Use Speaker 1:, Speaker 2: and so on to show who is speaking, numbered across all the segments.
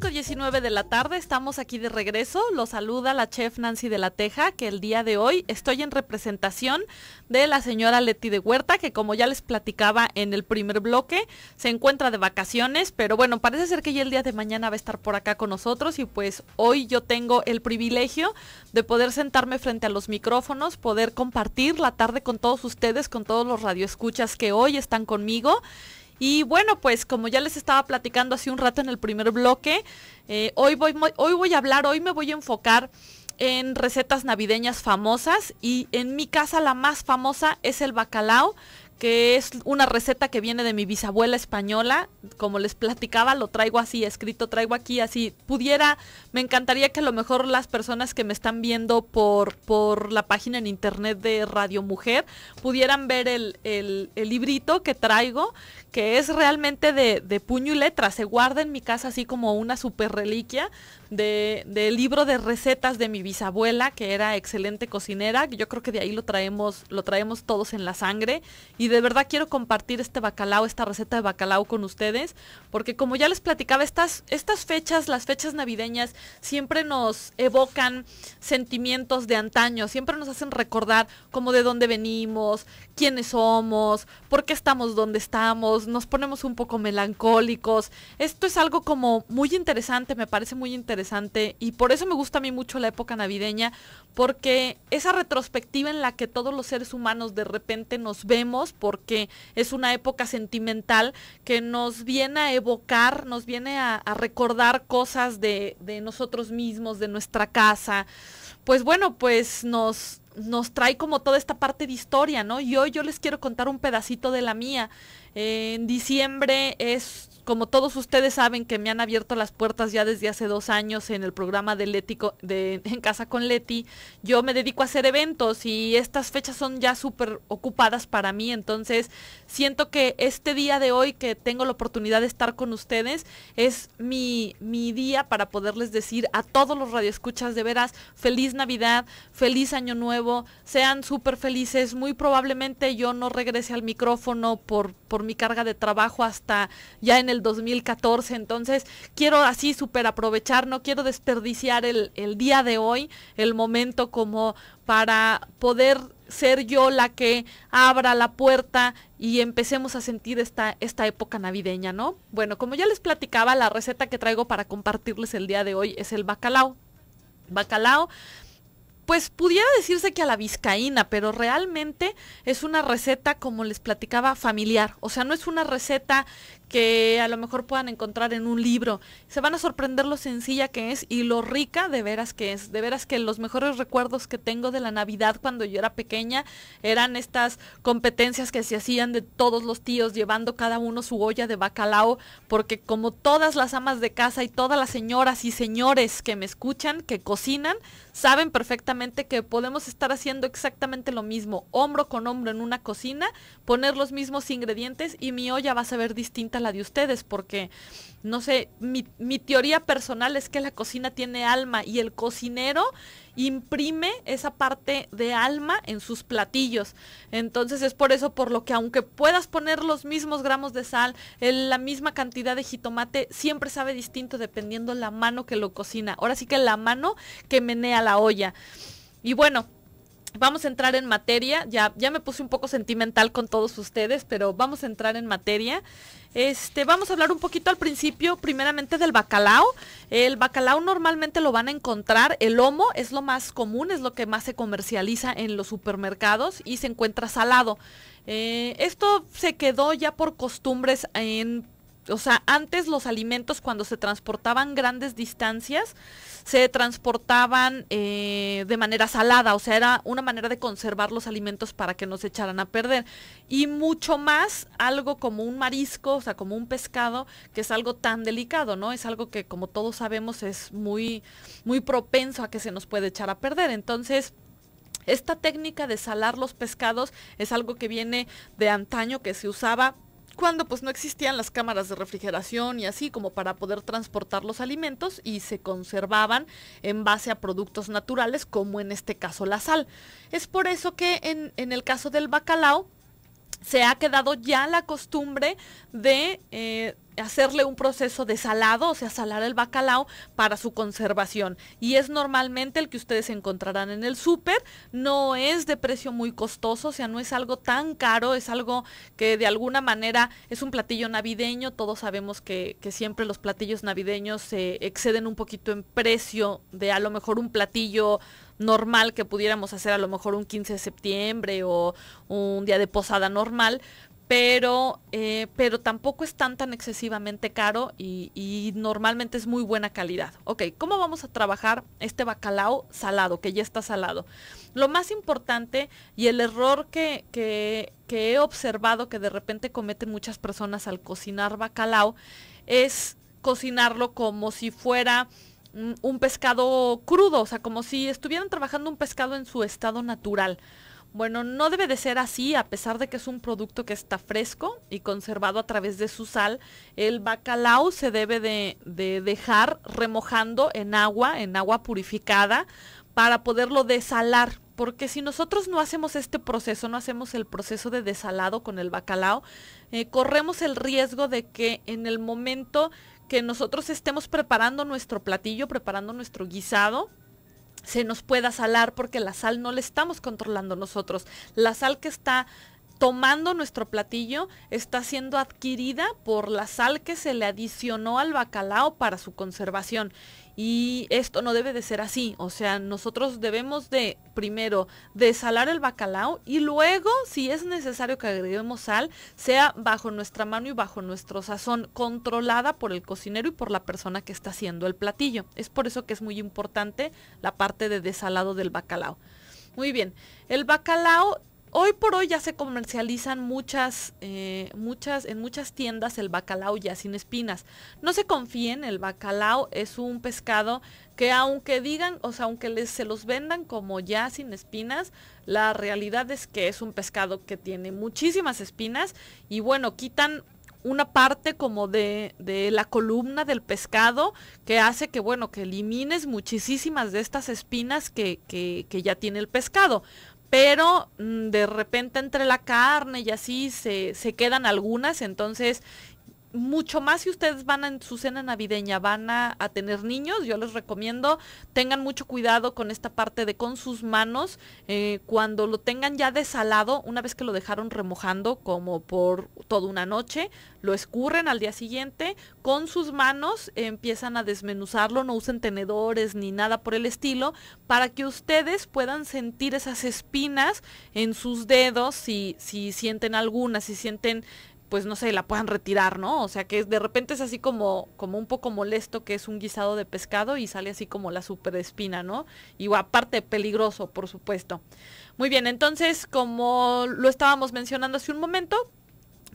Speaker 1: 5.19 de la tarde, estamos aquí de regreso. lo saluda la chef Nancy de la Teja, que el día de hoy estoy en representación de la señora Leti de Huerta, que como ya les platicaba en el primer bloque, se encuentra de vacaciones, pero bueno, parece ser que ya el día de mañana va a estar por acá con nosotros y pues hoy yo tengo el privilegio de poder sentarme frente a los micrófonos, poder compartir la tarde con todos ustedes, con todos los radioescuchas que hoy están conmigo y bueno, pues como ya les estaba platicando hace un rato en el primer bloque, eh, hoy, voy, hoy voy a hablar, hoy me voy a enfocar en recetas navideñas famosas y en mi casa la más famosa es el bacalao que es una receta que viene de mi bisabuela española. Como les platicaba, lo traigo así escrito, traigo aquí así. Pudiera, me encantaría que a lo mejor las personas que me están viendo por, por la página en internet de Radio Mujer pudieran ver el, el, el librito que traigo, que es realmente de, de puño y letra. Se guarda en mi casa así como una super reliquia del libro de recetas de mi bisabuela, que era excelente cocinera, yo creo que de ahí lo traemos, lo traemos todos en la sangre. Y de verdad quiero compartir este bacalao, esta receta de bacalao con ustedes, porque como ya les platicaba, estas, estas fechas, las fechas navideñas, siempre nos evocan sentimientos de antaño, siempre nos hacen recordar como de dónde venimos, quiénes somos, por qué estamos donde estamos, nos ponemos un poco melancólicos. Esto es algo como muy interesante, me parece muy interesante y por eso me gusta a mí mucho la época navideña, porque esa retrospectiva en la que todos los seres humanos de repente nos vemos, porque es una época sentimental que nos viene a evocar, nos viene a, recordar cosas de, nosotros mismos, de nuestra casa, pues bueno, pues nos, nos trae como toda esta parte de historia, ¿no? Y hoy yo les quiero contar un pedacito de la mía. en diciembre es como todos ustedes saben que me han abierto las puertas ya desde hace dos años en el programa de Leti, de, en Casa con Leti, yo me dedico a hacer eventos y estas fechas son ya súper ocupadas para mí, entonces siento que este día de hoy que tengo la oportunidad de estar con ustedes es mi, mi día para poderles decir a todos los radioescuchas de veras, feliz Navidad, feliz Año Nuevo, sean súper felices. Muy probablemente yo no regrese al micrófono por, por mi carga de trabajo hasta ya en el 2014. Entonces quiero así súper aprovechar, no quiero desperdiciar el, el día de hoy, el momento como para poder ser yo la que abra la puerta y empecemos a sentir esta, esta época navideña, ¿no? Bueno, como ya les platicaba, la receta que traigo para compartirles el día de hoy es el bacalao. Bacalao, pues pudiera decirse que a la vizcaína, pero realmente es una receta, como les platicaba, familiar. O sea, no es una receta que a lo mejor puedan encontrar en un libro. Se van a sorprender lo sencilla que es y lo rica de veras que es. De veras que los mejores recuerdos que tengo de la Navidad cuando yo era pequeña eran estas competencias que se hacían de todos los tíos llevando cada uno su olla de bacalao, porque como todas las amas de casa y todas las señoras y señores que me escuchan, que cocinan, saben perfectamente que podemos estar haciendo exactamente lo mismo, hombro con hombro en una cocina, poner los mismos ingredientes y mi olla va a saber distinta la de ustedes, porque, no sé, mi, mi teoría personal es que la cocina tiene alma y el cocinero imprime esa parte de alma en sus platillos. Entonces es por eso por lo que aunque puedas poner los mismos gramos de sal, en la misma cantidad de jitomate, siempre sabe distinto dependiendo la mano que lo cocina. Ahora sí que la mano que menea la olla. Y bueno, vamos a entrar en materia. Ya, ya me puse un poco sentimental con todos ustedes, pero vamos a entrar en materia. Este, vamos a hablar un poquito al principio, primeramente del bacalao. El bacalao normalmente lo van a encontrar, el lomo es lo más común, es lo que más se comercializa en los supermercados y se encuentra salado. Eh, esto se quedó ya por costumbres en o sea, antes los alimentos cuando se transportaban grandes distancias, se transportaban eh, de manera salada, o sea, era una manera de conservar los alimentos para que no se echaran a perder. Y mucho más algo como un marisco, o sea, como un pescado, que es algo tan delicado, ¿no? Es algo que, como todos sabemos, es muy, muy propenso a que se nos puede echar a perder. Entonces, esta técnica de salar los pescados es algo que viene de antaño, que se usaba cuando pues no existían las cámaras de refrigeración y así como para poder transportar los alimentos y se conservaban en base a productos naturales como en este caso la sal. Es por eso que en, en el caso del bacalao se ha quedado ya la costumbre de... Eh, hacerle un proceso de salado, o sea, salar el bacalao para su conservación. Y es normalmente el que ustedes encontrarán en el súper, no es de precio muy costoso, o sea, no es algo tan caro, es algo que de alguna manera es un platillo navideño, todos sabemos que, siempre los platillos navideños se exceden un poquito en precio de a lo mejor un platillo normal que pudiéramos hacer a lo mejor un 15 de septiembre o un día de posada normal, pero, eh, pero tampoco es tan tan excesivamente caro y, normalmente es muy buena calidad. Ok, ¿cómo vamos a trabajar este bacalao salado, que ya está salado? Lo más importante y el error que, que he observado que de repente cometen muchas personas al cocinar bacalao es cocinarlo como si fuera un pescado crudo, o sea, como si estuvieran trabajando un pescado en su estado natural. Bueno, no debe de ser así, a pesar de que es un producto que está fresco y conservado a través de su sal. El bacalao se debe de, dejar remojando en agua, en agua purificada, para poderlo desalar. Porque si nosotros no hacemos este proceso, no hacemos el proceso de desalado con el bacalao, eh, corremos el riesgo de que en el momento que nosotros estemos preparando nuestro platillo, preparando nuestro guisado, se nos pueda salar porque la sal no la estamos controlando nosotros. La sal que está tomando nuestro platillo, está siendo adquirida por la sal que se le adicionó al bacalao para su conservación. Y esto no debe de ser así. O sea, nosotros debemos de primero desalar el bacalao y luego, si es necesario que agreguemos sal, sea bajo nuestra mano y bajo nuestro sazón, controlada por el cocinero y por la persona que está haciendo el platillo. Es por eso que es muy importante la parte de desalado del bacalao. Muy bien, el bacalao Hoy por hoy ya se comercializan muchas, eh, muchas, en muchas tiendas el bacalao ya sin espinas. No se confíen, el bacalao es un pescado que aunque digan, o sea, aunque se los vendan como ya sin espinas, la realidad es que es un pescado que tiene muchísimas espinas y bueno, quitan una parte como de, de, la columna del pescado que hace que, bueno, que elimines muchísimas de estas espinas que, que ya tiene el pescado pero mm, de repente entre la carne y así se, se quedan algunas, entonces mucho más si ustedes van a, en su cena navideña, van a, tener niños, yo les recomiendo, tengan mucho cuidado con esta parte de con sus manos, eh, cuando lo tengan ya desalado, una vez que lo dejaron remojando como por toda una noche, lo escurren al día siguiente, con sus manos empiezan a desmenuzarlo, no usen tenedores ni nada por el estilo, para que ustedes puedan sentir esas espinas en sus dedos, si, si sienten algunas, si sienten pues no sé, la puedan retirar, ¿no? O sea, que de repente es así como, como un poco molesto que es un guisado de pescado y sale así como la super espina, ¿no? Y aparte peligroso, por supuesto. Muy bien, entonces, como lo estábamos mencionando hace un momento,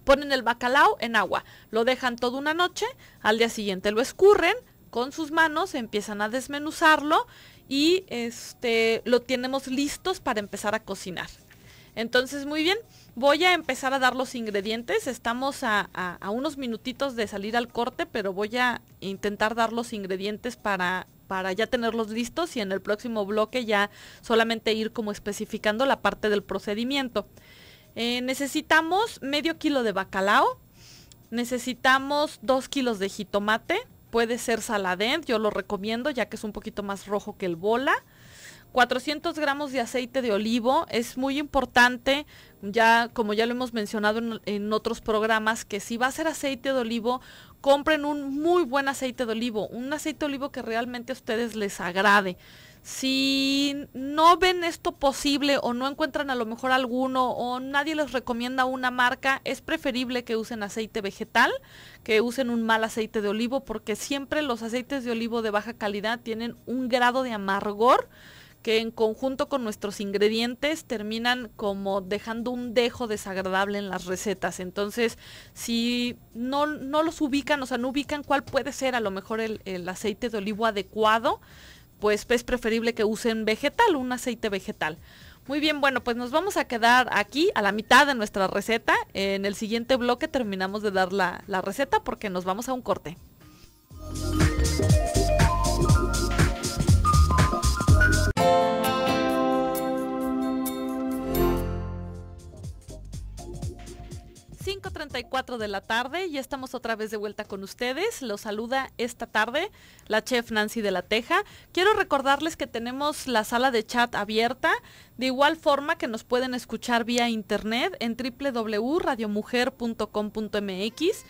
Speaker 1: ponen el bacalao en agua, lo dejan toda una noche, al día siguiente lo escurren con sus manos, empiezan a desmenuzarlo y este, lo tenemos listos para empezar a cocinar. Entonces, muy bien, Voy a empezar a dar los ingredientes. Estamos a, unos minutitos de salir al corte, pero voy a intentar dar los ingredientes para, para ya tenerlos listos y en el próximo bloque ya solamente ir como especificando la parte del procedimiento. Eh, necesitamos medio kilo de bacalao, necesitamos dos kilos de jitomate, puede ser saladén, yo lo recomiendo ya que es un poquito más rojo que el bola. 400 gramos de aceite de olivo es muy importante, ya como ya lo hemos mencionado en, otros programas, que si va a ser aceite de olivo, compren un muy buen aceite de olivo, un aceite de olivo que realmente a ustedes les agrade. Si no ven esto posible o no encuentran a lo mejor alguno o nadie les recomienda una marca, es preferible que usen aceite vegetal, que usen un mal aceite de olivo, porque siempre los aceites de olivo de baja calidad tienen un grado de amargor que en conjunto con nuestros ingredientes terminan como dejando un dejo desagradable en las recetas. Entonces, si no, no los ubican, o sea, no ubican cuál puede ser a lo mejor el, aceite de olivo adecuado, pues es preferible que usen vegetal, un aceite vegetal. Muy bien, bueno, pues nos vamos a quedar aquí a la mitad de nuestra receta. En el siguiente bloque terminamos de dar la receta porque nos vamos a un corte. 5.34 de la tarde, y estamos otra vez de vuelta con ustedes. Los saluda esta tarde la chef Nancy de la Teja. Quiero recordarles que tenemos la sala de chat abierta, de igual forma que nos pueden escuchar vía internet en www.radiomujer.com.mx.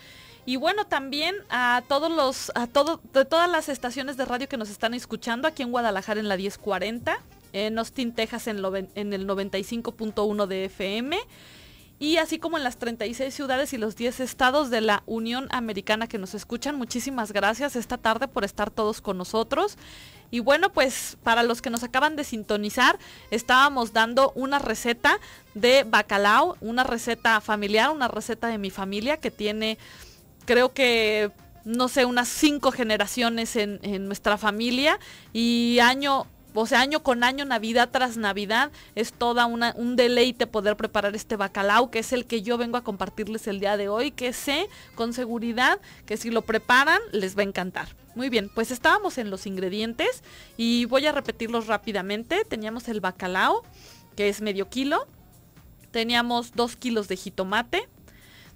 Speaker 1: Y bueno, también a todos los, a todo, de todas las estaciones de radio que nos están escuchando aquí en Guadalajara en la 1040, en Austin, Texas en, lo, en el 95.1 de FM y así como en las 36 ciudades y los 10 estados de la Unión Americana que nos escuchan. Muchísimas gracias esta tarde por estar todos con nosotros. Y bueno, pues para los que nos acaban de sintonizar, estábamos dando una receta de bacalao, una receta familiar, una receta de mi familia que tiene, creo que, no sé, unas cinco generaciones en, en nuestra familia y año o sea, año con año, Navidad tras Navidad, es toda un deleite poder preparar este bacalao, que es el que yo vengo a compartirles el día de hoy, que sé con seguridad que si lo preparan les va a encantar. Muy bien, pues estábamos en los ingredientes y voy a repetirlos rápidamente. Teníamos el bacalao, que es medio kilo. Teníamos dos kilos de jitomate.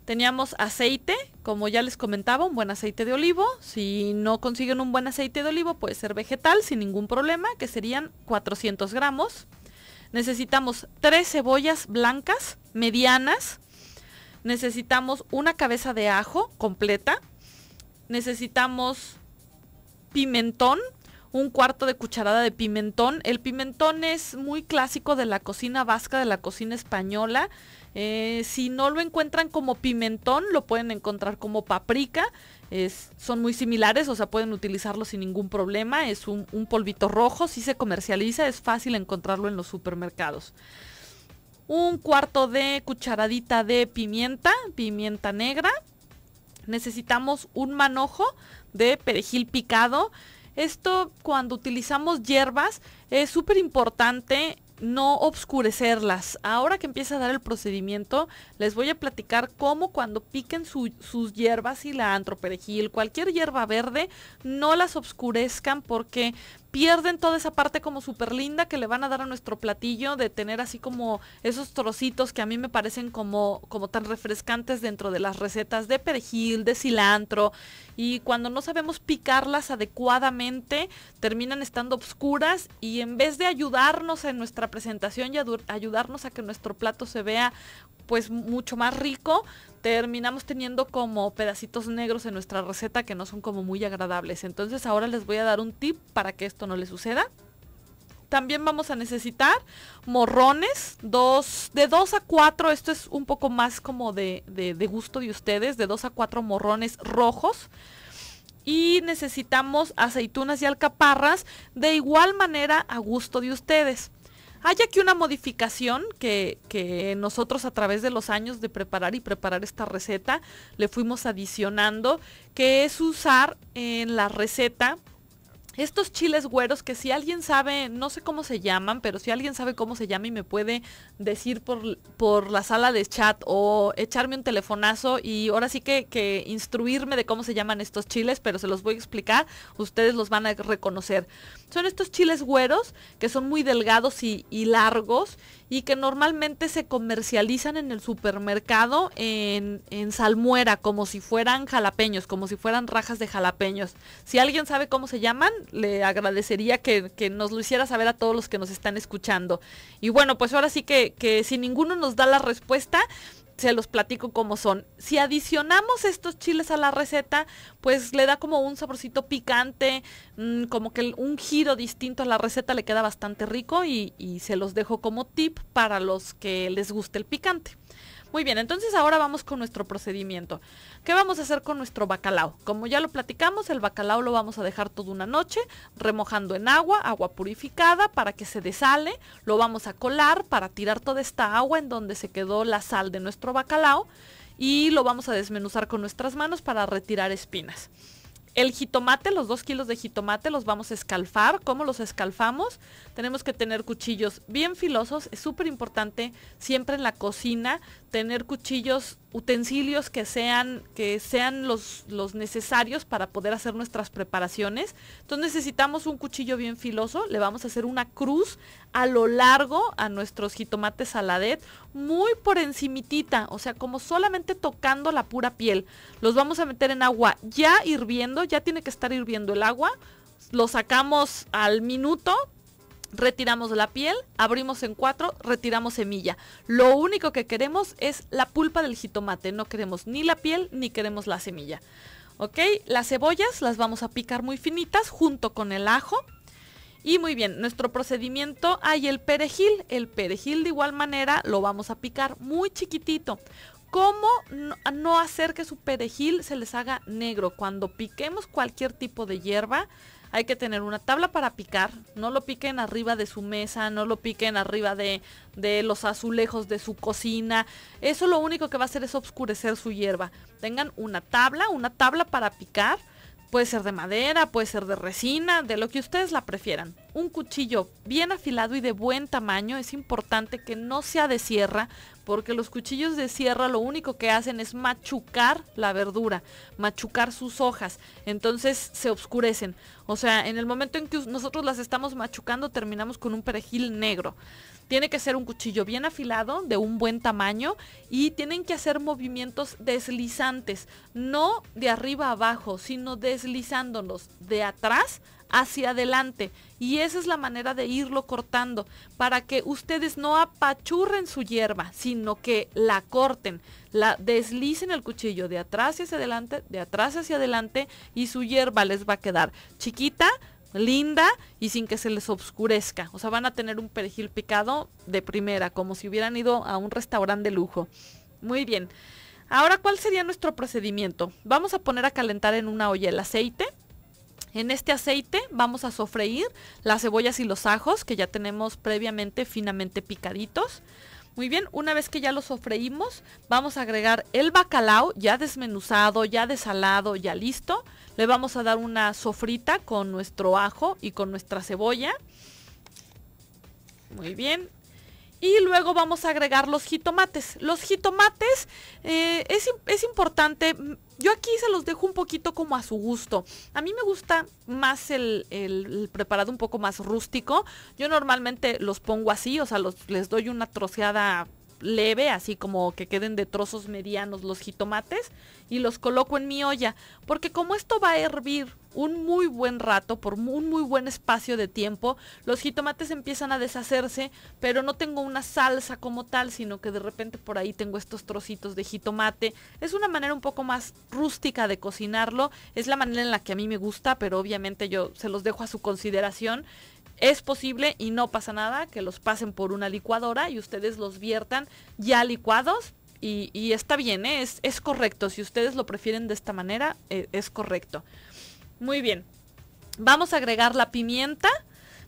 Speaker 1: Teníamos aceite, como ya les comentaba, un buen aceite de olivo. Si no consiguen un buen aceite de olivo, puede ser vegetal sin ningún problema, que serían 400 gramos. Necesitamos tres cebollas blancas medianas. Necesitamos una cabeza de ajo completa. Necesitamos pimentón, un cuarto de cucharada de pimentón. El pimentón es muy clásico de la cocina vasca, de la cocina española. Eh, si no lo encuentran como pimentón, lo pueden encontrar como paprika. son muy similares, o sea, pueden utilizarlo sin ningún problema. Es un, polvito rojo, si sí se comercializa, es fácil encontrarlo en los supermercados. Un cuarto de cucharadita de pimienta, pimienta negra. Necesitamos un manojo de perejil picado. Esto cuando utilizamos hierbas es súper importante no obscurecerlas. Ahora que empieza a dar el procedimiento, les voy a platicar cómo cuando piquen sus hierbas y la perejil, cualquier hierba verde, no las obscurezcan porque pierden toda esa parte como súper linda que le van a dar a nuestro platillo de tener así como esos trocitos que a mí me parecen como, como tan refrescantes dentro de las recetas de perejil, de cilantro. Y cuando no sabemos picarlas adecuadamente, terminan estando obscuras y en vez de ayudarnos en nuestra presentación y ayudarnos a que nuestro plato se vea pues mucho más rico, terminamos teniendo como pedacitos negros en nuestra receta que no son como muy agradables. Entonces ahora les voy a dar un tip para que esto no les suceda. También vamos a necesitar morrones, dos, de 2 a 4, esto es un poco más como de, de gusto de ustedes, de 2 a 4 morrones rojos. Y necesitamos aceitunas y alcaparras de igual manera a gusto de ustedes. Hay aquí una modificación que, nosotros a través de los años de preparar y preparar esta receta le fuimos adicionando, que es usar en la receta estos chiles güeros que si alguien sabe, no sé cómo se llaman, pero si alguien sabe cómo se llama y me puede decir por, por la sala de chat o echarme un telefonazo y ahora sí que, instruirme de cómo se llaman estos chiles, pero se los voy a explicar, ustedes los van a reconocer. Son estos chiles güeros que son muy delgados y, largos y que normalmente se comercializan en el supermercado en salmuera, como si fueran jalapeños, como si fueran rajas de jalapeños. Si alguien sabe cómo se llaman, le agradecería que, nos lo hiciera saber a todos los que nos están escuchando. Y bueno, pues ahora sí que, que si ninguno nos da la respuesta, se los platico como son. Si adicionamos estos chiles a la receta, pues le da como un saborcito picante, mm, como que un giro distinto a la receta le queda bastante rico y, y se los dejo como tip para los que les guste el picante. Muy bien, entonces ahora vamos con nuestro procedimiento. ¿Qué vamos a hacer con nuestro bacalao? Como ya lo platicamos, el bacalao lo vamos a dejar toda una noche remojando en agua, agua purificada para que se desale. Lo vamos a colar para tirar toda esta agua en donde se quedó la sal de nuestro bacalao y lo vamos a desmenuzar con nuestras manos para retirar espinas. El jitomate, los dos kilos de jitomate los vamos a escalfar. ¿Cómo los escalfamos? Tenemos que tener cuchillos bien filosos. Es súper importante siempre en la cocina tener cuchillos utensilios que sean, que sean los, los, necesarios para poder hacer nuestras preparaciones. Entonces necesitamos un cuchillo bien filoso, le vamos a hacer una cruz a lo largo a nuestros jitomates saladet, muy por encimitita, o sea, como solamente tocando la pura piel. Los vamos a meter en agua ya hirviendo, ya tiene que estar hirviendo el agua. Lo sacamos al minuto, retiramos la piel, abrimos en cuatro, retiramos semilla. Lo único que queremos es la pulpa del jitomate, no queremos ni la piel ni queremos la semilla. ¿Ok? Las cebollas las vamos a picar muy finitas junto con el ajo. Y muy bien, nuestro procedimiento, hay el perejil. El perejil de igual manera lo vamos a picar muy chiquitito cómo no hacer que su perejil se les haga negro. Cuando piquemos cualquier tipo de hierba, hay que tener una tabla para picar. No lo piquen arriba de su mesa, no lo piquen arriba de, los azulejos de su cocina. Eso lo único que va a hacer es oscurecer su hierba. Tengan una tabla, una tabla para picar. Puede ser de madera, puede ser de resina, de lo que ustedes la prefieran un cuchillo bien afilado y de buen tamaño. Es importante que no sea de sierra porque los cuchillos de sierra lo único que hacen es machucar la verdura, machucar sus hojas. Entonces se oscurecen. O sea, en el momento en que nosotros las estamos machucando terminamos con un perejil negro. Tiene que ser un cuchillo bien afilado, de un buen tamaño y tienen que hacer movimientos deslizantes, no de arriba abajo, sino deslizándolos de atrás hacia adelante. Y esa es la manera de irlo cortando para que ustedes no apachurren su hierba, sino que la corten, la deslicen el cuchillo de atrás hacia adelante, de atrás hacia adelante y su hierba les va a quedar chiquita, linda y sin que se les obscurezca. O sea, van a tener un perejil picado de primera, como si hubieran ido a un restaurante de lujo. Muy bien. Ahora, ¿cuál sería nuestro procedimiento? Vamos a poner a calentar en una olla el aceite. En este aceite vamos a sofreír las cebollas y los ajos que ya tenemos previamente finamente picaditos. Muy bien, una vez que ya los sofreímos, vamos a agregar el bacalao ya desmenuzado, ya desalado, ya listo. Le vamos a dar una sofrita con nuestro ajo y con nuestra cebolla. Muy bien, y luego vamos a agregar los jitomates. Los jitomates eh, es, importante yo aquí se los dejo un poquito como a su gusto. A mí me gusta más el, preparado un poco más rústico. Yo normalmente los pongo así, o sea, les doy una troceada leve, así como que queden de trozos medianos los jitomates y los coloco en mi olla, porque como esto va a hervir un muy buen rato, por un muy buen espacio de tiempo, los jitomates empiezan a deshacerse, pero no tengo una salsa como tal, sino que de repente por ahí tengo estos trocitos de jitomate. Es una manera un poco más rústica de cocinarlo, es la manera en la que a mí me gusta, pero obviamente yo se los dejo a su consideración. Es posible y no pasa nada que los pasen por una licuadora y ustedes los viertan ya licuados y, está bien, ¿eh? es, es, correcto. Si ustedes lo prefieren de esta manera, eh, es correcto. Muy bien. Vamos a agregar la pimienta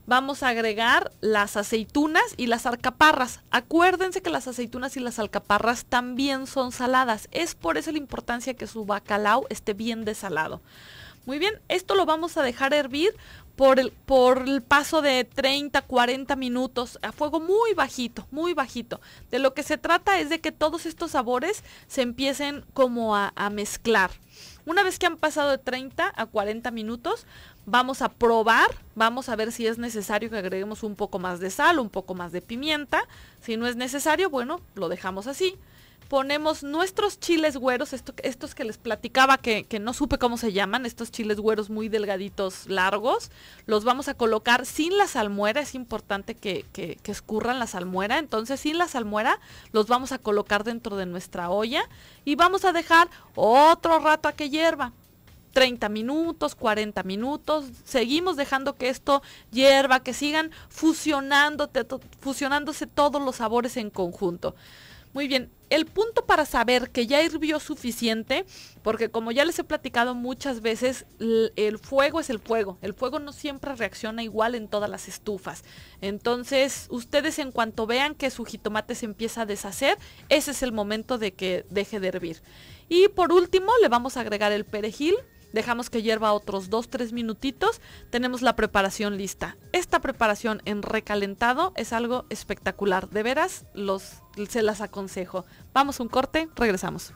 Speaker 1: vamos a agregar las aceitunas y las alcaparras. Acuérdense que las aceitunas y las alcaparras también son saladas. Es por eso la importancia que su bacalao esté bien desalado. Muy bien, esto lo vamos a dejar hervir por el, por el paso de 30, 40 minutos a fuego muy bajito, muy bajito. De lo que se trata es de que todos estos sabores se empiecen como a, a mezclar. Una vez que han pasado de 30 a 40 minutos, vamos a probar, vamos a ver si es necesario que agreguemos un poco más de sal, un poco más de pimienta. Si no es necesario, bueno, lo dejamos así ponemos nuestros chiles güeros, estos que les platicaba que, no supe cómo se llaman, estos chiles güeros muy delgaditos, largos, los vamos a colocar sin la salmuera, es importante que, que, escurran la salmuera, entonces sin la salmuera los vamos a colocar dentro de nuestra olla y vamos a dejar otro rato a que hierva. 30 minutos, 40 minutos, seguimos dejando que esto hierva, que sigan fusionándose todos los sabores en conjunto. Muy bien, el punto para saber que ya hirvió suficiente, porque como ya les he platicado muchas veces, el fuego es el fuego. El fuego no siempre reacciona igual en todas las estufas. Entonces, ustedes en cuanto vean que su jitomate se empieza a deshacer, ese es el momento de que deje de hervir. Y por último, le vamos a agregar el perejil dejamos que hierva otros 2-3 minutitos, tenemos la preparación lista. Esta preparación en recalentado es algo espectacular, de veras los, se las aconsejo. Vamos un corte, regresamos.